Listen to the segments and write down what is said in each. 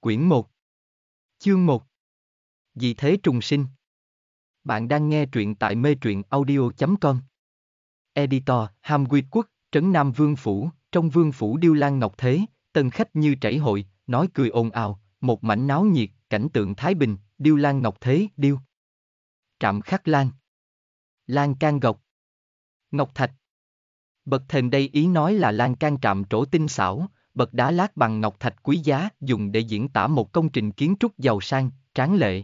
Quyển 1 Chương 1 Dị thế trùng sinh Bạn đang nghe truyện tại mê truyện audio.com Editor, Ham Quy Quốc, Trấn Nam Vương Phủ, trong Vương Phủ Điêu Lan Ngọc Thế, tân khách như trảy hội, nói cười ồn ào, một mảnh náo nhiệt, cảnh tượng Thái Bình, Điêu Lan Ngọc Thế, Điêu Trạm Khắc Lan Lan Can Gọc Ngọc Thạch Bậc thềm đây ý nói là lan can trạm trổ tinh xảo, bậc đá lát bằng ngọc thạch quý giá dùng để diễn tả một công trình kiến trúc giàu sang, tráng lệ.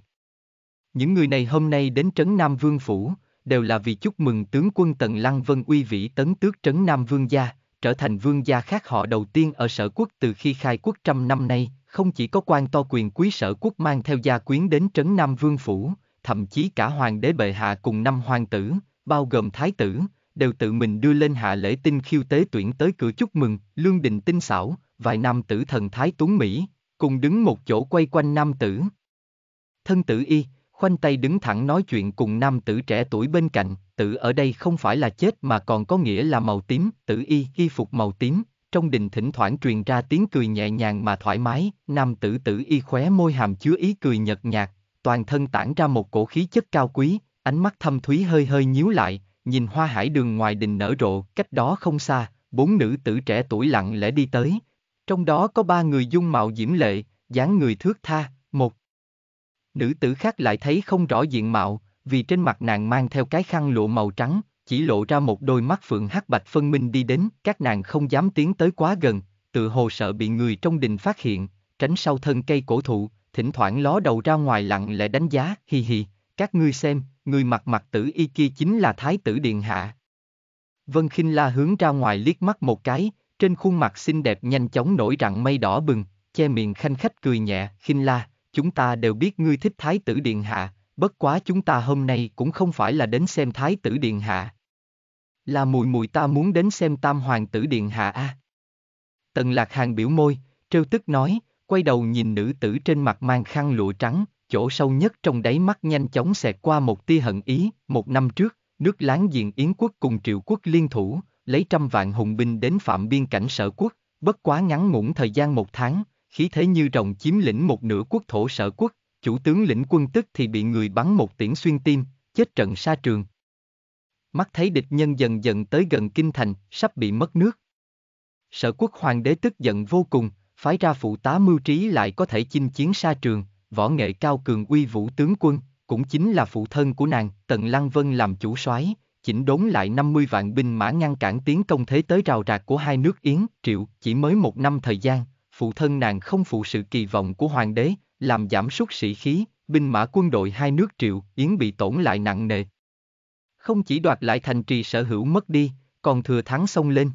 Những người này hôm nay đến trấn Nam Vương Phủ, đều là vì chúc mừng tướng quân Tần Lăng Vân uy vĩ tấn tước trấn Nam Vương gia, trở thành vương gia khác họ đầu tiên ở sở quốc từ khi khai quốc trăm năm nay, không chỉ có quan to quyền quý sở quốc mang theo gia quyến đến trấn Nam Vương Phủ, thậm chí cả hoàng đế bệ hạ cùng năm hoàng tử, bao gồm thái tử, đều tự mình đưa lên hạ lễ tinh khiêu tế tuyển tới cửa chúc mừng, lương đình tinh xảo, vài nam tử thần thái tuấn Mỹ, cùng đứng một chỗ quay quanh nam tử. Thân tử y, khoanh tay đứng thẳng nói chuyện cùng nam tử trẻ tuổi bên cạnh, tử ở đây không phải là chết mà còn có nghĩa là màu tím, tử y y phục màu tím, trong đình thỉnh thoảng truyền ra tiếng cười nhẹ nhàng mà thoải mái, nam tử tử y khóe môi hàm chứa ý cười nhợt nhạt, toàn thân tản ra một cổ khí chất cao quý, ánh mắt thâm thúy hơi hơi nhíu lại, nhìn hoa hải đường ngoài đình nở rộ, cách đó không xa, bốn nữ tử trẻ tuổi lặng lẽ đi tới, trong đó có ba người dung mạo diễm lệ, dáng người thước tha, một. Nữ tử khác lại thấy không rõ diện mạo, vì trên mặt nàng mang theo cái khăn lụa màu trắng, chỉ lộ ra một đôi mắt phượng hắc bạch phân minh đi đến, các nàng không dám tiến tới quá gần, tự hồ sợ bị người trong đình phát hiện, tránh sau thân cây cổ thụ, thỉnh thoảng ló đầu ra ngoài lặng lẽ đánh giá, hi hi, các ngươi xem, người mặt mặt tử y kia chính là thái tử điện hạ. Vân khinh La hướng ra ngoài liếc mắt một cái, trên khuôn mặt xinh đẹp nhanh chóng nổi rặng mây đỏ bừng, che miệng khanh khách cười nhẹ, khinh la, chúng ta đều biết ngươi thích thái tử điện hạ, bất quá chúng ta hôm nay cũng không phải là đến xem thái tử điện hạ. Là mùi mùi ta muốn đến xem tam hoàng tử điện hạ a. À. Tần lạc hàng biểu môi, trêu tức nói, quay đầu nhìn nữ tử trên mặt mang khăn lụa trắng, chỗ sâu nhất trong đáy mắt nhanh chóng xẹt qua một tia hận ý, một năm trước, nước láng giềng Yến quốc cùng triệu quốc liên thủ, lấy trăm vạn hùng binh đến phạm biên cảnh sở quốc, bất quá ngắn ngủn thời gian một tháng, khí thế như rồng chiếm lĩnh một nửa quốc thổ sở quốc, chủ tướng lĩnh quân tức thì bị người bắn một tiễn xuyên tim, chết trận xa trường. Mắt thấy địch nhân dần dần tới gần kinh thành, sắp bị mất nước. Sở quốc hoàng đế tức giận vô cùng, phái ra phụ tá mưu trí lại có thể chinh chiến xa trường, võ nghệ cao cường uy vũ tướng quân, cũng chính là phụ thân của nàng, Tần Lăng Vân làm chủ soái, chỉnh đốn lại 50 vạn binh mã ngăn cản tiến công thế tới rào rạc của hai nước Yến, Triệu, chỉ mới một năm thời gian, phụ thân nàng không phụ sự kỳ vọng của hoàng đế, làm giảm sút sĩ khí, binh mã quân đội hai nước Triệu, Yến bị tổn lại nặng nề. Không chỉ đoạt lại thành trì sở hữu mất đi, còn thừa thắng xông lên.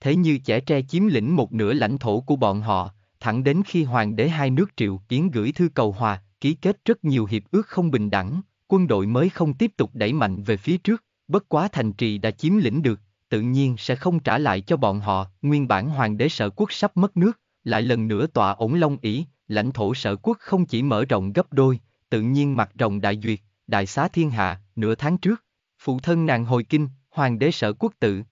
Thế như trẻ tre chiếm lĩnh một nửa lãnh thổ của bọn họ, thẳng đến khi hoàng đế hai nước Triệu, Yến gửi thư cầu hòa, ký kết rất nhiều hiệp ước không bình đẳng, quân đội mới không tiếp tục đẩy mạnh về phía trước bất quá thành trì đã chiếm lĩnh được, tự nhiên sẽ không trả lại cho bọn họ, nguyên bản hoàng đế sở quốc sắp mất nước, lại lần nữa tọa ổn long ỷ, lãnh thổ sở quốc không chỉ mở rộng gấp đôi, tự nhiên mặt rộng đại duyệt, đại xá thiên hạ, nửa tháng trước, phụ thân nàng hồi kinh, hoàng đế sở quốc tự.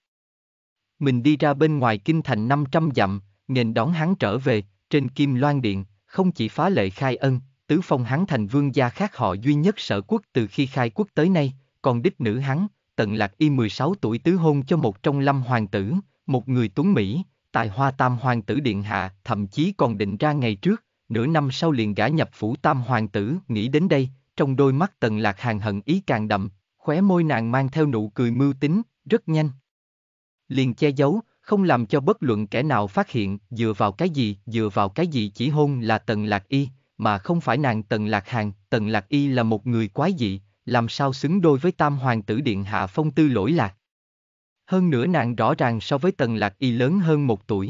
Mình đi ra bên ngoài kinh thành 500 dặm, nghênh đón hắn trở về, trên kim loan điện, không chỉ phá lệ khai ân, tứ phong hắn thành vương gia khác họ duy nhất sở quốc từ khi khai quốc tới nay, còn đích nữ hắn, Tần Lạc Y 16 tuổi tứ hôn cho một trong lâm hoàng tử, một người tuấn Mỹ, tài hoa tam hoàng tử điện hạ, thậm chí còn định ra ngày trước, nửa năm sau liền gã nhập phủ tam hoàng tử, nghĩ đến đây, trong đôi mắt Tần Lạc hàng hận ý càng đậm, khóe môi nàng mang theo nụ cười mưu tính, rất nhanh. Liền che giấu, không làm cho bất luận kẻ nào phát hiện dựa vào cái gì, dựa vào cái gì chỉ hôn là Tần Lạc Y, mà không phải nàng Tần Lạc Hàng, Tần Lạc Y là một người quái dị, làm sao xứng đôi với tam hoàng tử điện hạ phong tư lỗi lạc. Hơn nữa nàng rõ ràng so với tần lạc y lớn hơn một tuổi.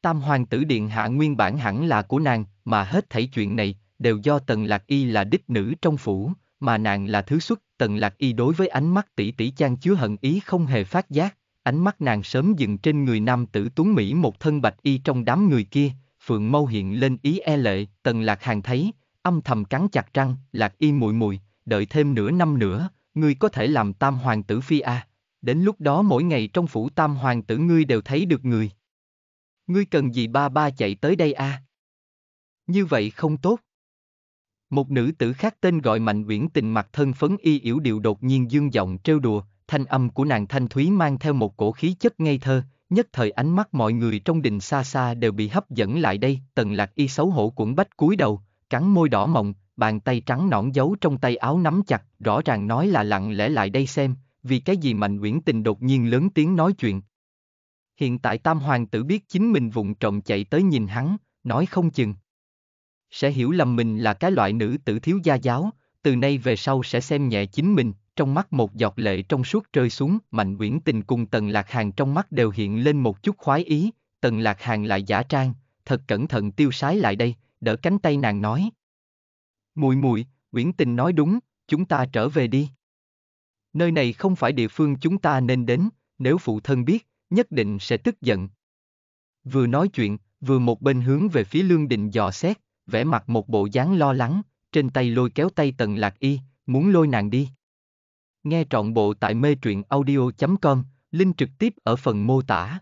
Tam hoàng tử điện hạ nguyên bản hẳn là của nàng, mà hết thảy chuyện này, đều do tần lạc y là đích nữ trong phủ, mà nàng là thứ xuất. Tần lạc y đối với ánh mắt tỷ tỷ trang chứa hận ý không hề phát giác, ánh mắt nàng sớm dừng trên người nam tử tuấn Mỹ một thân bạch y trong đám người kia, phượng mâu hiện lên ý e lệ, tần lạc hàng thấy, âm thầm cắn chặt răng, lạc y mùi mùi, đợi thêm nửa năm nữa, ngươi có thể làm tam hoàng tử phi a. À. Đến lúc đó mỗi ngày trong phủ tam hoàng tử ngươi đều thấy được người. Ngươi cần gì ba ba chạy tới đây a? À? Như vậy không tốt. Một nữ tử khác tên gọi Mạnh Uyển Tình mặt thân phấn y yểu điệu đột nhiên dương giọng trêu đùa, thanh âm của nàng thanh thúy mang theo một cổ khí chất ngây thơ, nhất thời ánh mắt mọi người trong đình xa xa đều bị hấp dẫn lại đây, Tần Lạc y xấu hổ cuộn bách cúi đầu, cắn môi đỏ mọng, bàn tay trắng nõn giấu trong tay áo nắm chặt, rõ ràng nói là lặng lẽ lại đây xem, vì cái gì Mạnh Uyển Tình đột nhiên lớn tiếng nói chuyện. Hiện tại Tam Hoàng tử biết chính mình vụng trộm chạy tới nhìn hắn, nói không chừng. Sẽ hiểu lầm mình là cái loại nữ tử thiếu gia giáo, từ nay về sau sẽ xem nhẹ chính mình, trong mắt một giọt lệ trong suốt rơi xuống, Mạnh Uyển Tình cùng Tần Lạc Hàng trong mắt đều hiện lên một chút khoái ý, Tần Lạc Hàng lại giả trang, thật cẩn thận tiêu sái lại đây, đỡ cánh tay nàng nói. Mùi mùi, Uyển Tình nói đúng, chúng ta trở về đi. Nơi này không phải địa phương chúng ta nên đến, nếu phụ thân biết, nhất định sẽ tức giận. Vừa nói chuyện, vừa một bên hướng về phía Lương Định dò xét, vẻ mặt một bộ dáng lo lắng, trên tay lôi kéo tay Tần Lạc Y, muốn lôi nàng đi. Nghe trọn bộ tại mê truyện audio.com, link trực tiếp ở phần mô tả.